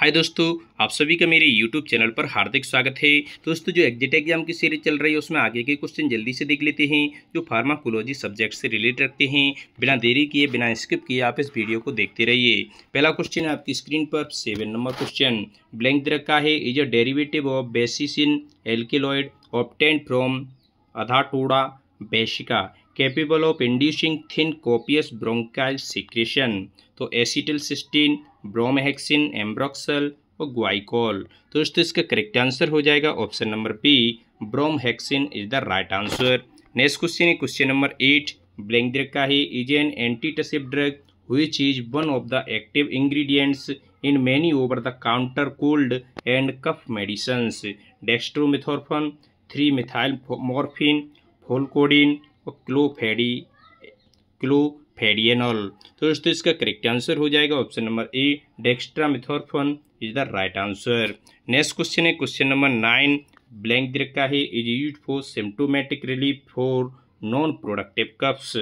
हाय दोस्तों आप सभी का मेरे यूट्यूब चैनल पर हार्दिक स्वागत है दोस्तों जो एग्जिट एग्जाम की सीरीज चल रही है उसमें आगे के क्वेश्चन जल्दी से देख लेते हैं जो फार्माकोलॉजी सब्जेक्ट से रिलेटेड रखते हैं बिना देरी किए बिना स्किप किए आप इस वीडियो को देखते रहिए पहला क्वेश्चन है आपकी स्क्रीन पर सेवन नंबर क्वेश्चन ब्लैंक दे रखा है is a derivative of vasicine alkaloid obtained from Adhatoda vasica capable of inducing thin copious bronchial secretion तो एसिटिल सिस्टीन ब्रोमहेक्सिन एम्ब्रोक्सल और ग्वाइकोल तो दोस्तों इसका करेक्ट आंसर हो जाएगा option number B bromhexine is the right answer next question है question number eight blank drug का ही is an antitussive drug which is one of the active ingredients in many over the counter cold and cough medicine medicines three methyl morphine folcodin और क्लोफेडी क्लो फेडियनॉल तो दोस्तों इसका correct answer हो जाएगा option number A dextromethorphan is the right answer next question है question number nine blank दे रखा है is use for symptomatic relief for non productive coughs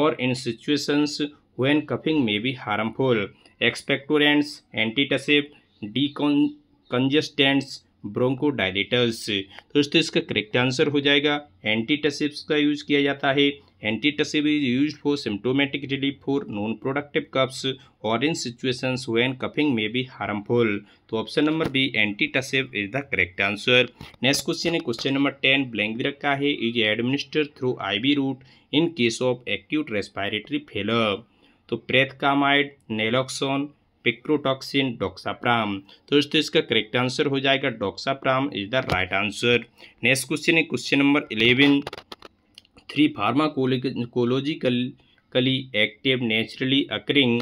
और in situations when when coughing may be harmful expectorants antitussive decongestants bronchodilators तो दोस्तों इसका correct answer हो जाएगा एंटीटसिप्स का यूज किया जाता है antitussive is use for symptomatic relief for non productive coughs और in situations when coughing may be harmful तो option number B antitussive is the correct answer next question है क्वेश्चन नंबर टेन ब्लैंक भी रखा है is administer through B route in case of acute respiratory failure तो prethcamide नेलॉक्सोन पिक्रोटॉक्सिन डॉक्साप्राम तो दोस्तों इसका correct answer हो जाएगा doxapram is the right answer next question है question number eleven three pharmacological active naturally occurring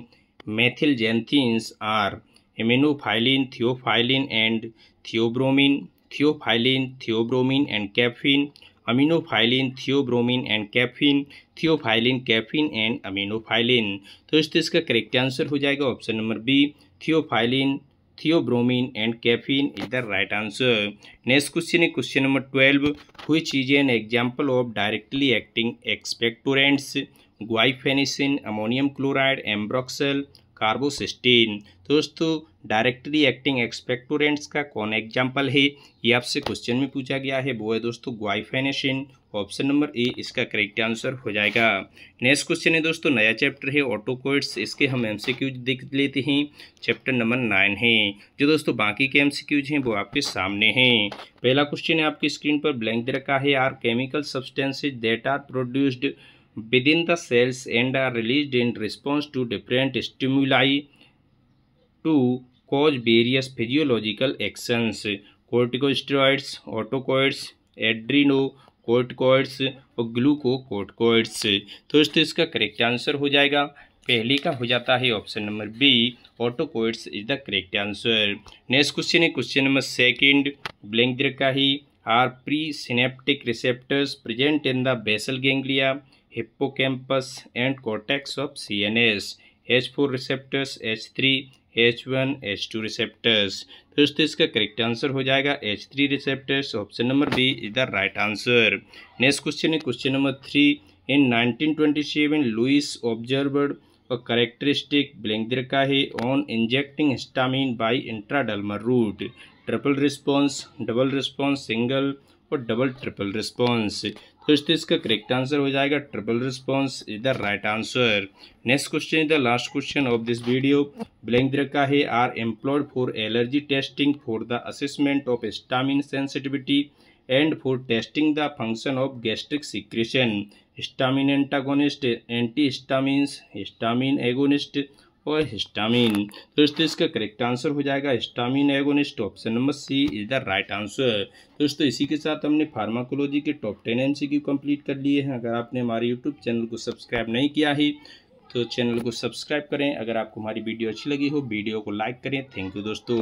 methyl xanthines are aminophylline theophylline and theobromine theophylline theobromine and caffeine aminophylline theobromine and caffeine theophylline caffeine and aminophylline तो इस तो इसका correct answer हो जाएगा option number B theophylline theobromine and caffeine is the right answer next question है question number twelve हुई is an example of directly acting expectorants guaifenesin ammonium chloride ambroxol carbocisteine दोस्तों directly acting expectorants का कौन example है ये आपसे question में पूछा गया है वो है दोस्तों ग्वाइफेनेशिन ऑप्शन नंबर ए इसका करेक्ट आंसर हो जाएगा नेक्स्ट क्वेश्चन है दोस्तों नया चैप्टर है ऑटोकोइड्स इसके हम एम देख लेते हैं चैप्टर नंबर नाइन है जो दोस्तों बाकी के एम हैं वो आपके सामने हैं पहला क्वेश्चन है आपकी स्क्रीन पर ब्लैंक दे रखा है are chemical substances that are produced within the cells and are released in response to different stimuli to cause various physiological actions corticosteroids autacoids adreno corticoids और ग्लूकोकोर्टकॉइड्स तो दोस्तों इसका करेक्ट आंसर हो जाएगा पहले का हो जाता है option number B autacoids is the correct answer next question है क्वेश्चन नंबर सेकंड ब्लैंक का ही are presynaptic receptors present in the basal ganglia and hippocampus and cortex of cns h4 receptors h3 h1 h2 receptors तो दोस्तों इसका correct answer हो जाएगा H three receptors option number B is the right answer next question है question number three in nineteen 1927 Lewis observed और characteristic ब्लेंगदर का है on injecting histamine by intradermal route triple response double response single और double triple response तो इस तो इसका करेक्ट आंसर हो जाएगा triple response is the right answer next question is the last question of this video blank का है are employed for allergy testing for the assessment of histamine sensitivity and for testing the function of gastric secretion histamine antagonist antihistamine histamine agonist और histamine तो दोस्तों इसका correct answer हो जाएगा histamine agonist option number C is the right answer दोस्तों इसी के साथ हमने फार्माकोलॉजी के top ten M C complete कर लिए हैं अगर आपने हमारे यूट्यूब चैनल को सब्सक्राइब नहीं किया है तो चैनल को सब्सक्राइब करें अगर आपको हमारी वीडियो अच्छी लगी हो वीडियो को लाइक करें थैंक यू दोस्तों